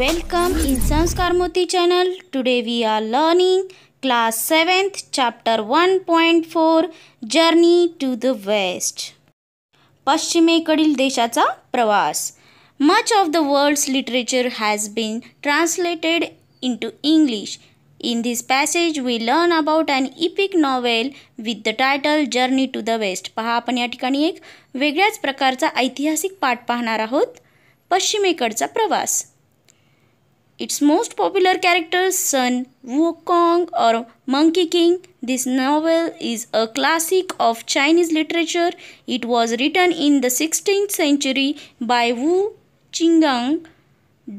Welcome in Sanskar Moti channel. Today we are learning class 7th chapter 1.4 Journey to the West. पश्चिमेकडील देशाचा प्रवास Much of the world's literature has been translated into English In this passage, we learn about an epic novel with the title Journey to the West. पहा आपण या ठिकाणी एक वेगळ्याच प्रकारचा ऐतिहासिक पाठ पाहणार आहोत पश्चिमेकडचा प्रवास it's most popular character Sun Kong or Monkey King this novel is a classic of Chinese literature it was written in the sixteenth century by Wu Chingang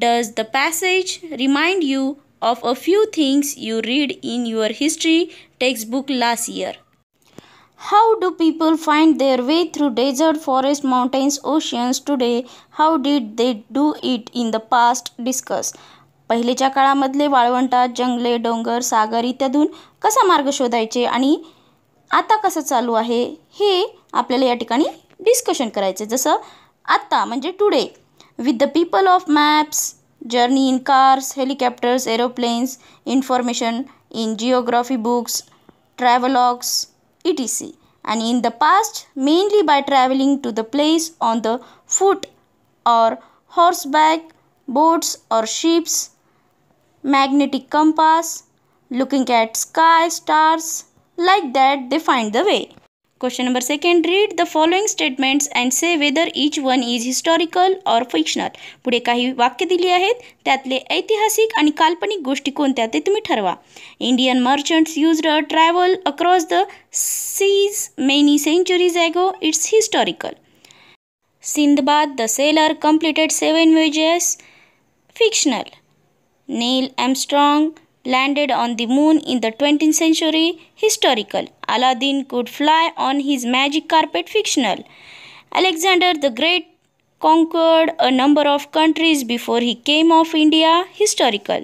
does the passage remind you of a few things you read in your history textbook last year How do people find their way through desert, forest mountains oceans today How did they do it in the past? Discuss पहिलेच्या काळामधले वाळवंटात जंगले डोंगर सागर इत्यादून कसा मार्ग शोधायचे आणि आता कसं चालू आहे हे आपल्याला या ठिकाणी डिस्कशन करायचे जसं आत्ता म्हणजे today with the people of maps journey in cars, helicopters, aeroplanes, information in geography books, travelogues, etc. And in the past, mainly by traveling to the place on the foot or horseback, boats or ships, magnetic compass, looking at sky, stars, like that they find the way. Question number second read the following statements and say whether each one is historical or fictional पुढे काही वाक्य दिली आहेत त्यातले ऐतिहासिक आणि काल्पनिक गोष्टी कोणत्या ते तुम्ही ठरवा Indian merchants use a travel across the seas many centuries ago it's historical Sinbad the sailor completed seven voyages fictional Neil Armstrong landed on the moon in the 20th century historical. Aladdin could fly on his magic carpet fictional. Alexander the Great conquered a number of countries before he came of India historical.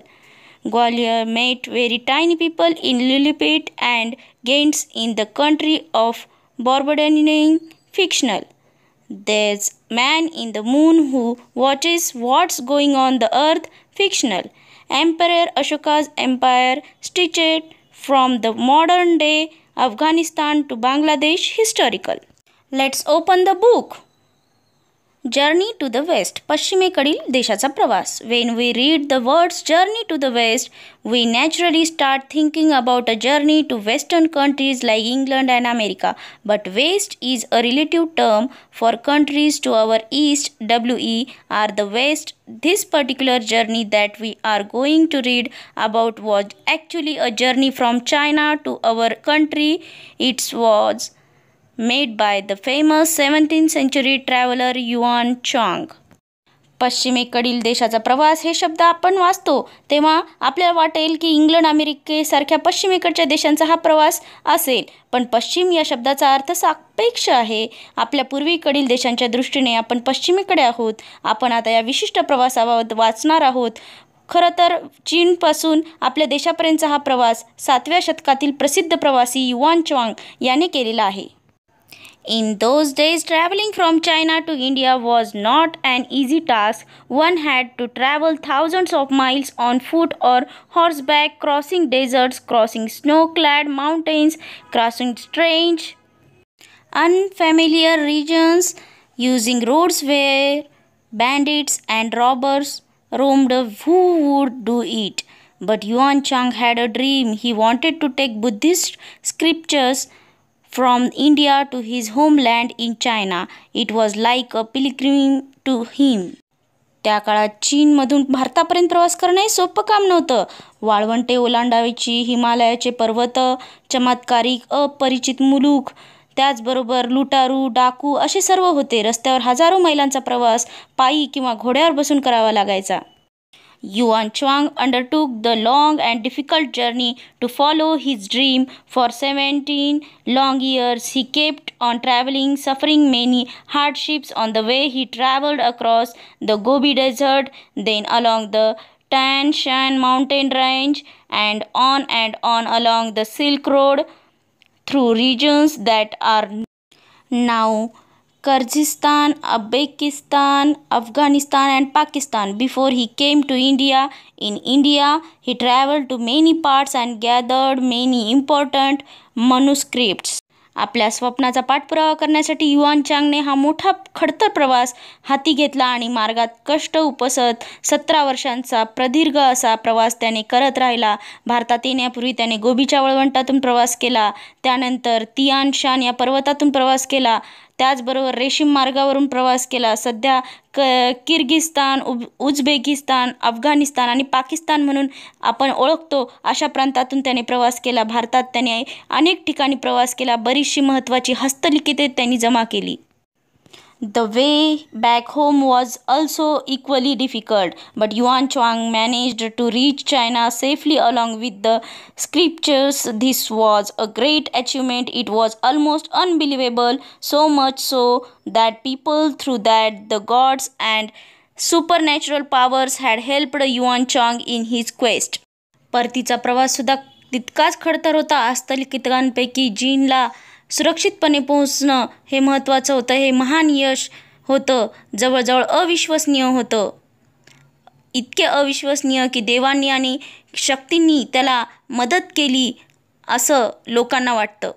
Gwalior met very tiny people in Lilliput and gains in the country of Borbodanian fictional. There's man in the moon who watches what's going on the earth fictional. Emperor Ashoka's empire stretched from the modern day Afghanistan to Bangladesh historical. Let's open the book. Journey to the west पश्चिमेकडील देशाचा प्रवास when we read the words journey to the west we naturally start thinking about a journey to western countries like England and America but west is a relative term for countries to our east W E R the west this particular journey that we are going to read about was actually a journey from China to our country. It was made by the famous 17th century traveller Yuan Chong पश्चिमेकडील देशाचा प्रवास हे शब्द आपण वाचतो तेव्हा आपल्याला वाटेल की इंग्लंड अमेरिकेसारख्या पश्चिमेकडच्या देशांचा हा प्रवास असेल पण पश्चिम या शब्दाचा अर्थ सापेक्ष आहे आपल्या पूर्वीकडील देशांच्या दृष्टीने आपण पश्चिमेकडे आहोत आपण आता या विशिष्ट प्रवासाबाबत वाचणार आहोत खरं तर चीनपासून आपल्या देशापर्यंतचा हा प्रवास सातव्या शतकातील प्रसिद्ध प्रवासी युआन च्वांग याने केलेला आहे In those days, traveling from China to India was not an easy task. One had to travel thousands of miles on foot or horseback, crossing deserts, crossing snow clad mountains, crossing strange, unfamiliar regions, using roads where bandits and robbers roamed. Who would do it? But Yuan Chang had a dream. He wanted to take Buddhist scriptures from India to his homeland in China. It was like a pilgrim to him. त्या काळात चीनमधून भारतापर्यंत प्रवास करणे सोपं काम नव्हतं वाळवंटे ओलांडावीची हिमालयाचे पर्वत चमत्कारिक अपरिचित मुलूक त्याचबरोबर लुटारू डाकू असे सर्व होते रस्त्यावर हजारो मैलांचा प्रवास पायी किंवा घोड्यावर बसून करावा लागायचा Yuan Chuang undertook the long and difficult journey to follow his dream. For 17 long years, he kept on traveling, suffering many hardships on the way. He traveled across the Gobi Desert, then along the Tan Shan mountain range, and on and on along the Silk Road through regions that are now Kyrgyzstan Uzbekistan Afghanistan and Pakistan before he came to India in India he travel to many parts and gathered many important manuscripts. आपल्या स्वप्नाचा पाठपुरावा करण्यासाठी युवान चांगने हा मोठा खडतर प्रवास हाती घेतला आणि मार्गात कष्ट उपसत सतरा वर्षांचा प्रदीर्घ असा प्रवास त्याने करत राहिला भारतात येण्यापूर्वी त्याने गोबीच्या वळवंटातून प्रवास केला त्यानंतर तियान शान या पर्वतातून प्रवास केला त्याचबरोबर रेशीम मार्गावरून प्रवास केला सध्या क किर्गिस्तान उब उझबेकिस्तान अफगाणिस्तान आणि पाकिस्तान म्हणून आपण ओळखतो अशा प्रांतातून त्याने प्रवास केला भारतात त्याने अनेक ठिकाणी प्रवास केला बरीचशी महत्त्वाची हस्तलिखिते त्यांनी जमा केली the way back home was also equally difficult but Yuan Chong managed to reach China safely along with the scriptures this was a great achievement it was almost unbelievable so much so that people through that the gods and supernatural had helped Yuan Chong in his quest परतीचा प्रवास सुद्धा तितकाच खडतर होता अस्थलकितकांपैकी जीनला सुरक्षितपणे पोहोचणं हे महत्त्वाचं होतं हे महान यश होतं जवळजवळ अविश्वसनीय होतं इतके अविश्वसनीय की देवांनी आणि शक्तींनी त्याला मदत केली असं लोकांना वाटतं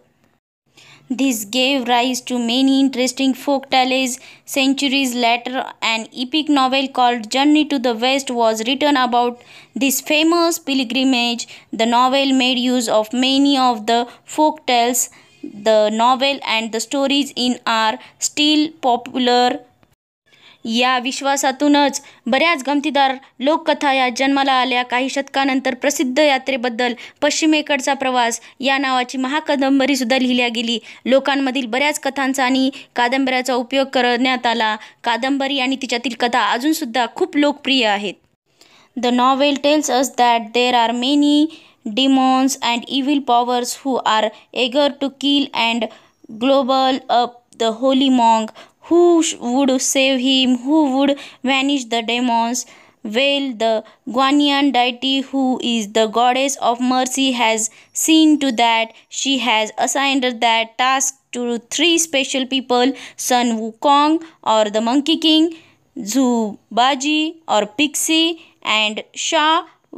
this gave rise to many interesting folk tales centuries later and epic novel called Journey to the West was written about this famous pilgrimage the novel made use of many of the folk tales the novel and the stories in are still popular या विश्वासातूनच बऱ्याच गमतीदार लोककथा या जन्माला आल्या काही शतकानंतर प्रसिद्ध यात्रेबद्दल पश्चिमेकडचा प्रवास या नावाची महाकादंबरीसुद्धा लिहिल्या गेली लोकांमधील बऱ्याच कथांचा आणि कादंबऱ्याचा उपयोग करण्यात आला कादंबरी आणि तिच्यातील कथा अजूनसुद्धा खूप लोकप्रिय आहेत the novel tells us that there are many demons and evil powers who are eager to kill and global up the holy monk who would save him who would vanish the demons Well, the Guanyan deity, who is the goddess of mercy, has seen to that. She has assigned that task to three special people Sun Wukong, or the Monkey King, Zhu Baji, or Pixie, and Sha,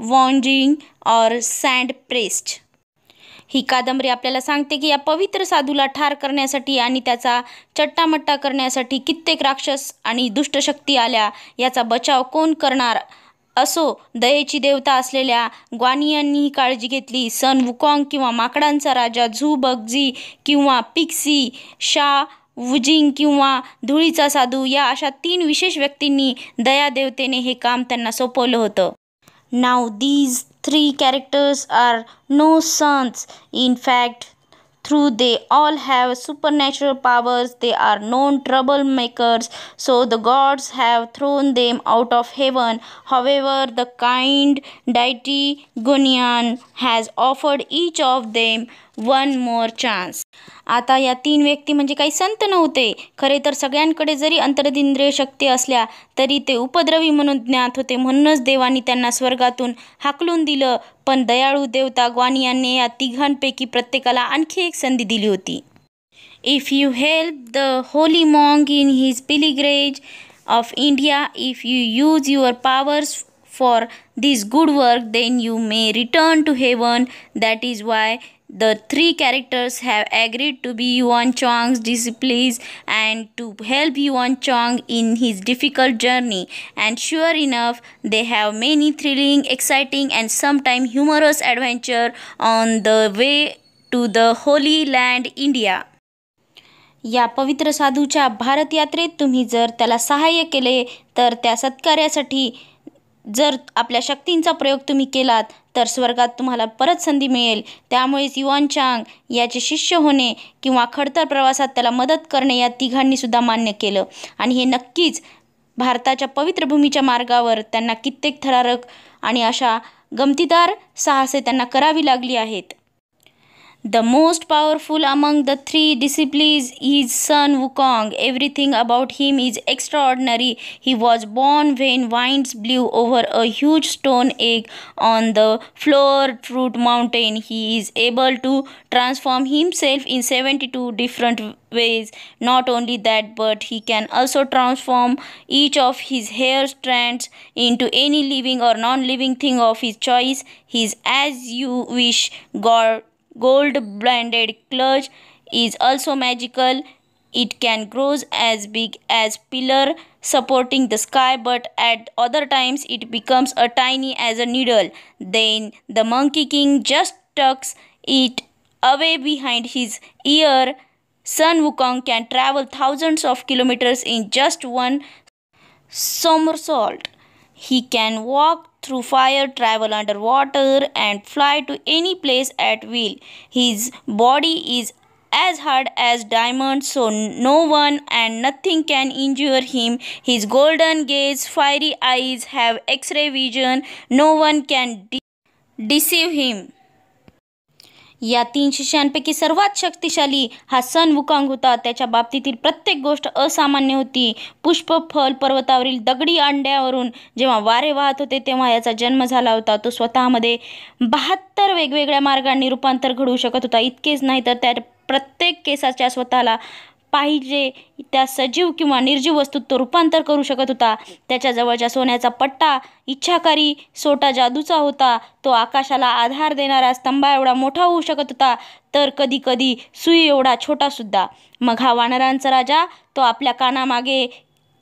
Wujing or Sand pressed ही कादंबरी आपल्याला सांगते की या पवित्र साधूला ठार करण्यासाठी आणि त्याचा चट्टामट्टा करण्यासाठी कित्येक राक्षस आणि दुष्टशक्ती आल्या याचा बचाव कोण करणार असो दयेची देवता असलेल्या ग्वानियांनी ही काळजी घेतली सन वुकॉंग किंवा माकडांचा राजा झू बगजी किंवा पिक्सी शा वुजिंग किंवा धुळीचा साधू या अशा तीन विशेष व्यक्तींनी दया देवतेने हे काम त्यांना सोपवलं होतं Now these three characters are no sons. In fact, through they all have supernatural powers. They are known troublemakers. So the gods have thrown them out of heaven. However, the kind deity Gunyan has offered each of them one more chance आता या तीन व्यक्ती म्हणजे काही संत नव्हते खरे तर सगळ्यांकडे जरी अंतरदिंद्रिय शक्ती असल्या तरी ते उपद्रवी म्हणून ज्ञात होते म्हणूनच देवानी त्यांना स्वर्गातून हाकलून दिलं पण दयाळू देवता यांनी या तिघांपैकी प्रत्येकाला आणखी एक संधी दिली होती if you help the holy monk in his pilgrimage of India if you use your powers for this good work then you may return to heaven that is why The three characters have agreed to be Yuan Chong's disciples and to help Yuan Chong in his difficult journey. And sure enough, they have many thrilling, exciting, and sometimes humorous adventure on the way to the Holy Land, India. या पवित्र साधूच्या भारतयात्रेत तुम्ही जर त्याला सहाय्य केले तर त्या सत्कार्यासाठी जर आपल्या शक्तींचा प्रयोग तुम्ही केलात तर स्वर्गात तुम्हाला परत संधी मिळेल त्यामुळेच युवान चांग याचे शिष्य होणे किंवा खडतर प्रवासात त्याला मदत करणे या तिघांनीसुद्धा मान्य केलं आणि हे नक्कीच भारताच्या पवित्र भूमीच्या मार्गावर त्यांना कित्येक थरारक आणि अशा गमतीदार साहसे त्यांना करावी लागली आहेत The most powerful among the three disciples is Sun Wukong. Everything about him is extraordinary. He was born when winds blew over a huge stone egg on the floor fruit mountain. He is able to transform himself in 72 different ways. Not only that, but he can also transform each of his hair strands into any living or non-living thing of his choice. He is as you wish, God Gold banded clutch is also magical. It can grow as big as pillar supporting the sky but at other times it becomes as tiny as a needle. Then the monkey king just tucks it away behind his ear. Sun Wukong can travel thousands of kilometers in just one somersault. He can walk through fire, travel underwater, and fly to any place at will. His body is as hard as diamond, so no one and nothing can injure him. His golden gaze, fiery eyes have X ray vision, no one can de deceive him. या तीन शिष्यांपैकी सर्वात शक्तिशाली हा सन वुकांग होता त्याच्या बाबतीतील प्रत्येक गोष्ट असामान्य होती पुष्पफल पर्वतावरील दगडी अंड्यावरून जेव्हा वारे वाहत होते तेव्हा याचा जन्म झाला होता तो स्वतःमध्ये बहात्तर वेगवेगळ्या मार्गांनी रूपांतर घडवू शकत होता इतकेच नाही तर त्या प्रत्येक केसाच्या स्वतःला पाहिजे त्या सजीव किंवा निर्जीव वस्तूत तो रूपांतर करू शकत होता त्याच्याजवळच्या सोन्याचा पट्टा इच्छाकारी सोटा जादूचा होता तो आकाशाला आधार देणारा स्तंभा एवढा मोठा होऊ शकत होता तर कधी कधी सुई एवढा छोटासुद्धा मग हा वानरांचा राजा तो आपल्या कानामागे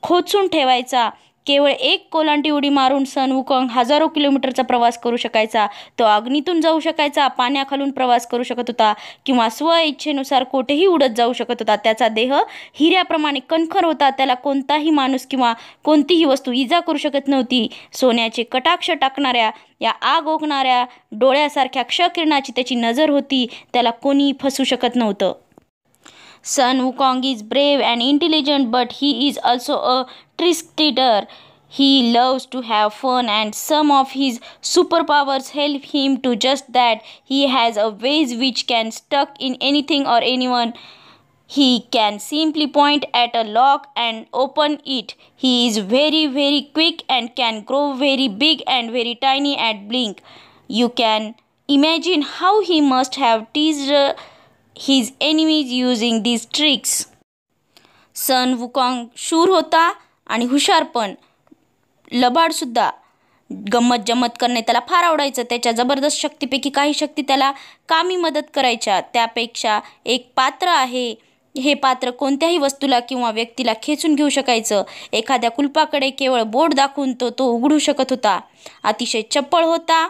खोचून ठेवायचा केवळ एक कोलांटी उडी मारून सन वुकॉंग हजारो किलोमीटरचा प्रवास करू शकायचा तो अग्नीतून जाऊ शकायचा पाण्याखालून प्रवास करू शकत होता किंवा स्व इच्छेनुसार कोठेही उडत जाऊ शकत होता त्याचा देह हिऱ्याप्रमाणे कणखर होता त्याला कोणताही माणूस किंवा कोणतीही वस्तू इजा करू शकत नव्हती सोन्याचे कटाक्ष टाकणाऱ्या या आग ओकणाऱ्या डोळ्यासारख्या क्षकिरणाची त्याची नजर होती त्याला कोणी फसू शकत नव्हतं Sun Wukong is brave and intelligent, but he is also a trickster. He loves to have fun, and some of his superpowers help him to just that. He has a ways which can stuck in anything or anyone. He can simply point at a lock and open it. He is very, very quick and can grow very big and very tiny at blink. You can imagine how he must have teased. Uh, his enemies using these tricks Sun Wukong शूर होता आणि हुशार पण लबाडसुद्धा गंमत जमत करणे त्याला फार आवडायचं त्याच्या जबरदस्त शक्तीपैकी काही शक्ती त्याला कामी मदत करायच्या त्यापेक्षा एक पात्र आहे हे पात्र कोणत्याही वस्तूला किंवा व्यक्तीला खेचून घेऊ शकायचं एखाद्या कुलपाकडे केवळ बोट दाखवून तो तो उघडू शकत होता अतिशय चपळ होता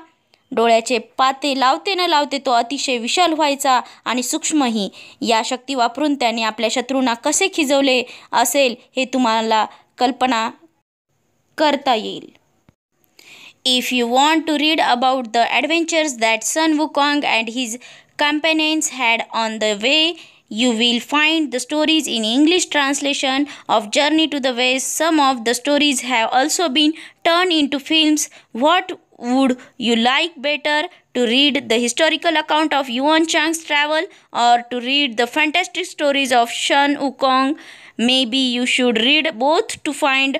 डोळ्याचे पाते लावते न लावते तो अतिशय विशाल व्हायचा आणि सूक्ष्मही या शक्ती वापरून त्याने आपल्या शत्रूंना कसे खिजवले असेल हे तुम्हाला कल्पना करता येईल if you want to read about the adventures that Sun Wukong and his companions had on the way will will the stories in English translation of Journey to the West some of the stories have also been turned in to films what would you like better to read the historical account of Yuan अन Chwang's travel or to read the fantastic stories of Sun उग may be you should read both to find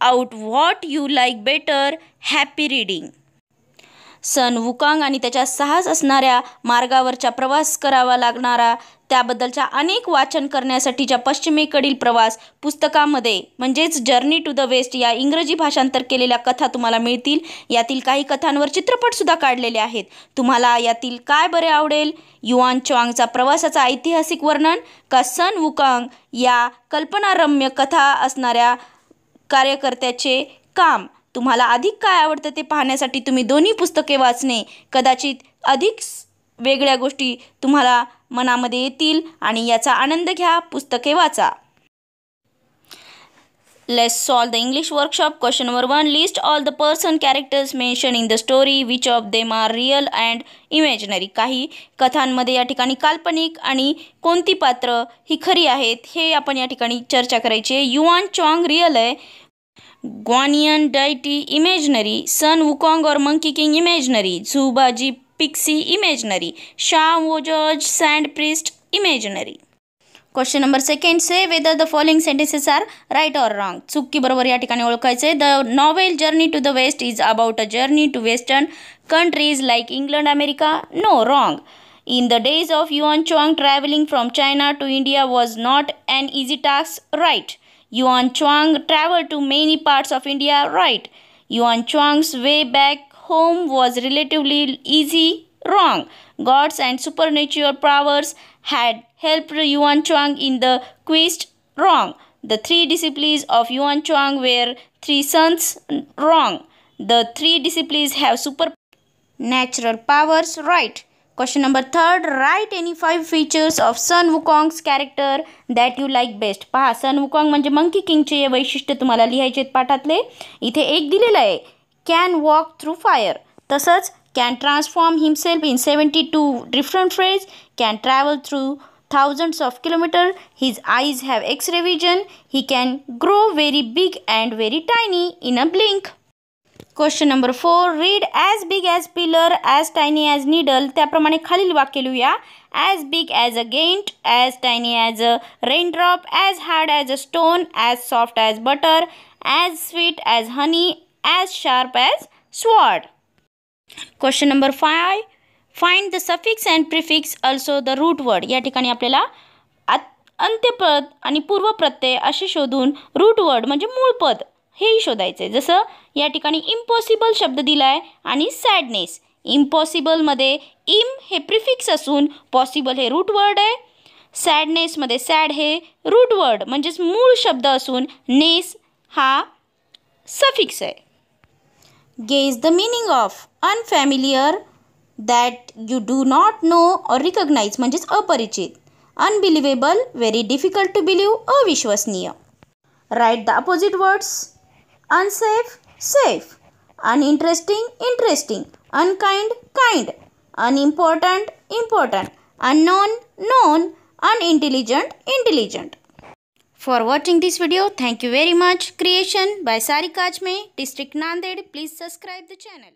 out what you like better happy reading Sun Wukong आणि त्याच्या साहज असणाऱ्या मार्गावरच्या प्रवास करावा लागणारा त्याबद्दलच्या अनेक वाचन करण्यासाठीच्या पश्चिमेकडील प्रवास पुस्तकामध्ये म्हणजेच जर्नी टू द वेस्ट या इंग्रजी भाषांतर केलेल्या कथा तुम्हाला मिळतील यातील काही कथांवर चित्रपटसुद्धा काढलेले आहेत तुम्हाला यातील काय बरे आवडेल युआन चॉंगचा प्रवासाचा ऐतिहासिक वर्णन का सन वुकांग या कल्पनारम्य कथा असणाऱ्या कार्यकर्त्याचे काम तुम्हाला अधिक काय आवडतं ते पाहण्यासाठी तुम्ही दोन्ही पुस्तके वाचणे कदाचित अधिक वेगळ्या गोष्टी तुम्हाला मनामध्ये येतील आणि याचा आनंद घ्या पुस्तके वाचा let's solve the English workshop question number one list all the person characters mention in the story which of them are real and imaginary काही कथांमध्ये या ठिकाणी काल्पनिक आणि कोणती पात्र ही खरी आहेत हे आपण या ठिकाणी चर्चा करायची आहे युआन चॉंग रिअल आहे Guanyin deity imaginary Sun Wukong or Monkey King imaginary Zhu Bajie Pixie imaginary. Sham Wojaj Sand Priest imaginary. Question number second say whether the following sentences are right or wrong चुकी बरोबर या ठिकाणी ओळखायचे the novel Journey to the West is about a journey to western countries like England America no wrong in the days of Yuan Chwang travelling from China to India was not and easy task right Yuan Chwang travel to many parts of India right Yuan Chwang's way back home was relatively easy wrong. Gods and supernatural powers had helped Yuan Chuang in the quest wrong. The three disciples of Yuan Chuang were three sons wrong. The three disciples have supernatural powers right. Question number third, write any five features of Sun Wukong's character that you like best. पहा सन वुकॉंग म्हणजे monkey किंगचे वैशिष्ट्य तुम्हाला लिहायचे patatle. Ithe ek दिलेलं आहे can walk through fire. The Thus, can transform himself in 72 different phrase, can travel through thousands of kilometers, his eyes have X-ray vision, he can grow very big and very tiny in a blink. Question number 4. Read as big as pillar, as tiny as needle. As big as a gaint, as tiny as a raindrop, as hard as a stone, as soft as butter, as sweet as honey, as sharp as sword. Question number five find the suffix and prefix also the root word या ठिकाणी आपल्याला अंत्यपद आणि पूर्वप्रत्यय असे शोधून route word म्हणजे मूळपद हेही शोधायचं आहे जसं या ठिकाणी इम्पॉसिबल शब्द दिला आहे आणि सॅडनेस इम्पॉसिबलमध्ये इम हे प्रिफिक्स असून पॉसिबल हे रूट वर्ड आहे सॅडनेसमध्ये सॅड हे रूट वर्ड म्हणजेच मूळ शब्द असून नेस हा सफिक्स आहे G is the meaning of unfamiliar that you do not know or recognize manjas aparichit. Unbelievable, very difficult to believe, avishwasniya. Write the opposite words. Unsafe, safe. Uninteresting, interesting. Unkind, kind. Unimportant, important. Unknown, known. Unintelligent, intelligent. For watching this video, thank you very much. Creation by Sarikachme, District Nanded. Please subscribe the channel.